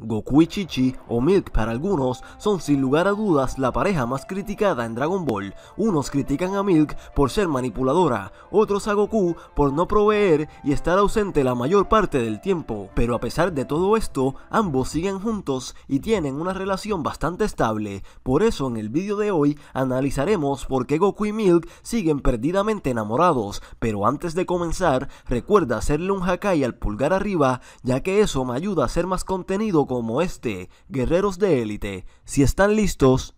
Goku y Chichi, o Milk para algunos, son sin lugar a dudas la pareja más criticada en Dragon Ball. Unos critican a Milk por ser manipuladora, otros a Goku por no proveer y estar ausente la mayor parte del tiempo. Pero a pesar de todo esto, ambos siguen juntos y tienen una relación bastante estable. Por eso en el vídeo de hoy analizaremos por qué Goku y Milk siguen perdidamente enamorados. Pero antes de comenzar, recuerda hacerle un hakai al pulgar arriba, ya que eso me ayuda a hacer más contenido como este, guerreros de élite, si están listos,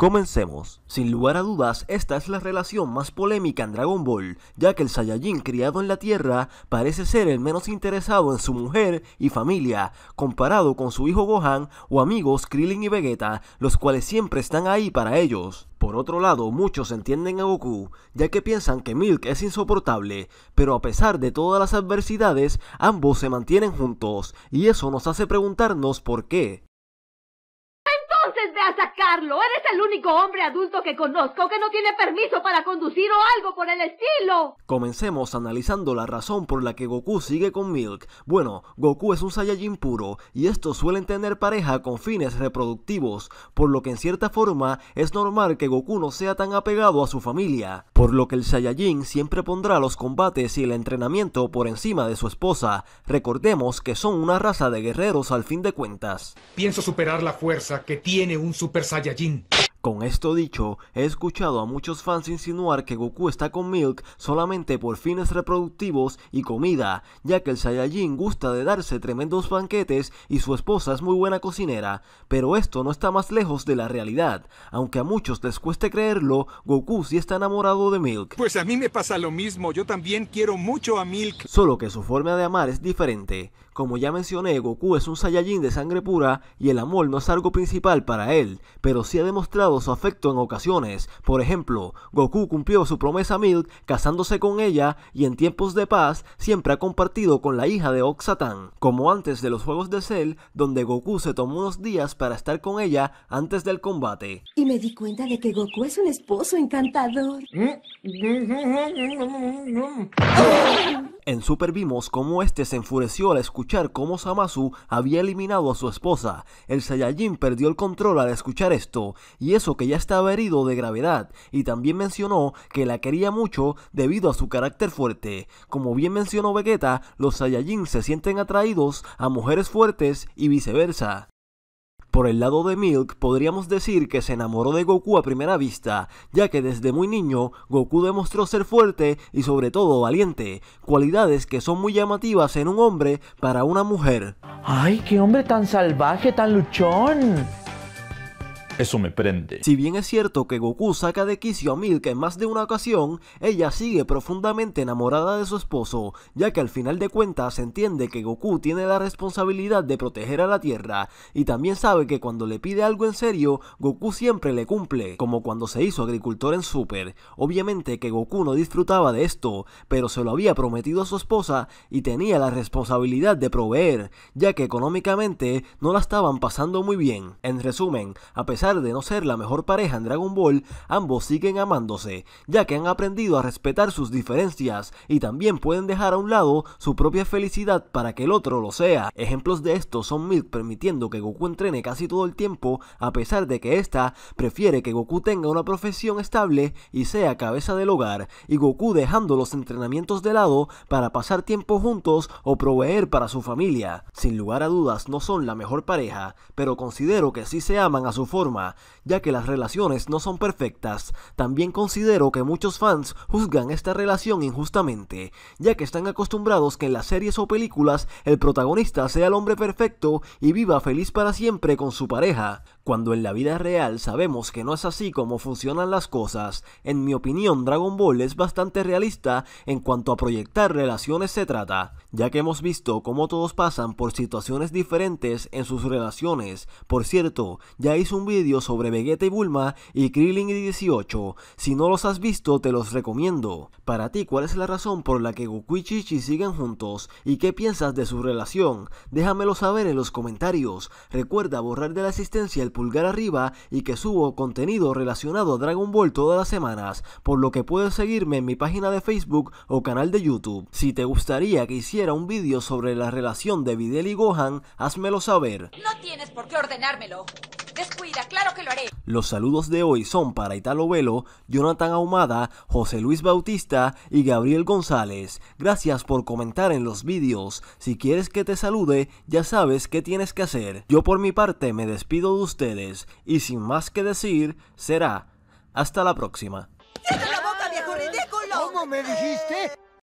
Comencemos. Sin lugar a dudas, esta es la relación más polémica en Dragon Ball, ya que el Saiyajin criado en la Tierra parece ser el menos interesado en su mujer y familia, comparado con su hijo Gohan o amigos Krillin y Vegeta, los cuales siempre están ahí para ellos. Por otro lado, muchos entienden a Goku, ya que piensan que Milk es insoportable, pero a pesar de todas las adversidades, ambos se mantienen juntos, y eso nos hace preguntarnos por qué a sacarlo. Eres el único hombre adulto que conozco que no tiene permiso para conducir o algo por el estilo. Comencemos analizando la razón por la que Goku sigue con Milk. Bueno, Goku es un Saiyajin puro y estos suelen tener pareja con fines reproductivos, por lo que en cierta forma es normal que Goku no sea tan apegado a su familia, por lo que el Saiyajin siempre pondrá los combates y el entrenamiento por encima de su esposa. Recordemos que son una raza de guerreros al fin de cuentas. Pienso superar la fuerza que tiene un Super Saiyajin. Con esto dicho, he escuchado a muchos fans insinuar que Goku está con Milk solamente por fines reproductivos y comida, ya que el Saiyajin gusta de darse tremendos banquetes y su esposa es muy buena cocinera, pero esto no está más lejos de la realidad. Aunque a muchos les cueste creerlo, Goku sí está enamorado de Milk. Pues a mí me pasa lo mismo, yo también quiero mucho a Milk. Solo que su forma de amar es diferente. Como ya mencioné, Goku es un Saiyajin de sangre pura y el amor no es algo principal para él, pero sí ha demostrado su afecto en ocasiones. Por ejemplo, Goku cumplió su promesa a Milk casándose con ella y en tiempos de paz siempre ha compartido con la hija de Oxatan, como antes de los Juegos de Cell, donde Goku se tomó unos días para estar con ella antes del combate. Y me di cuenta de que Goku es un esposo encantador. Mm. Oh. En Super vimos cómo este se enfureció al escuchar cómo Samasu había eliminado a su esposa. El Saiyajin perdió el control al escuchar esto, y eso que ya estaba herido de gravedad, y también mencionó que la quería mucho debido a su carácter fuerte. Como bien mencionó Vegeta, los Saiyajin se sienten atraídos a mujeres fuertes y viceversa. Por el lado de Milk, podríamos decir que se enamoró de Goku a primera vista, ya que desde muy niño Goku demostró ser fuerte y sobre todo valiente, cualidades que son muy llamativas en un hombre para una mujer. ¡Ay, qué hombre tan salvaje, tan luchón! Eso me prende. Si bien es cierto que Goku saca de quicio a Milk en más de una ocasión, ella sigue profundamente enamorada de su esposo, ya que al final de cuentas entiende que Goku tiene la responsabilidad de proteger a la Tierra, y también sabe que cuando le pide algo en serio, Goku siempre le cumple, como cuando se hizo agricultor en Super. Obviamente que Goku no disfrutaba de esto, pero se lo había prometido a su esposa y tenía la responsabilidad de proveer, ya que económicamente no la estaban pasando muy bien. En resumen, a pesar de no ser la mejor pareja en Dragon Ball, ambos siguen amándose, ya que han aprendido a respetar sus diferencias y también pueden dejar a un lado su propia felicidad para que el otro lo sea. Ejemplos de esto son Milk permitiendo que Goku entrene casi todo el tiempo a pesar de que esta, prefiere que Goku tenga una profesión estable y sea cabeza del hogar, y Goku dejando los entrenamientos de lado para pasar tiempo juntos o proveer para su familia. Sin lugar a dudas no son la mejor pareja, pero considero que sí se aman a su forma ya que las relaciones no son perfectas. También considero que muchos fans juzgan esta relación injustamente, ya que están acostumbrados que en las series o películas el protagonista sea el hombre perfecto y viva feliz para siempre con su pareja, cuando en la vida real sabemos que no es así como funcionan las cosas, en mi opinión Dragon Ball es bastante realista en cuanto a proyectar relaciones se trata, ya que hemos visto cómo todos pasan por situaciones diferentes en sus relaciones. Por cierto, ya hice un vídeo sobre Vegeta y Bulma y Krillin y 18, si no los has visto te los recomiendo. Para ti, ¿cuál es la razón por la que Goku y Chichi siguen juntos y qué piensas de su relación? Déjamelo saber en los comentarios. Recuerda borrar de la existencia el pulgar arriba y que subo contenido relacionado a Dragon Ball todas las semanas, por lo que puedes seguirme en mi página de Facebook o canal de YouTube. Si te gustaría que hiciera un vídeo sobre la relación de Videl y Gohan, házmelo saber. No tienes por qué ordenármelo. Descuida, claro que lo haré. Los saludos de hoy son para Italo Velo, Jonathan Ahumada, José Luis Bautista y Gabriel González. Gracias por comentar en los vídeos. Si quieres que te salude, ya sabes qué tienes que hacer. Yo por mi parte me despido de ustedes y sin más que decir, será hasta la próxima. me dijiste?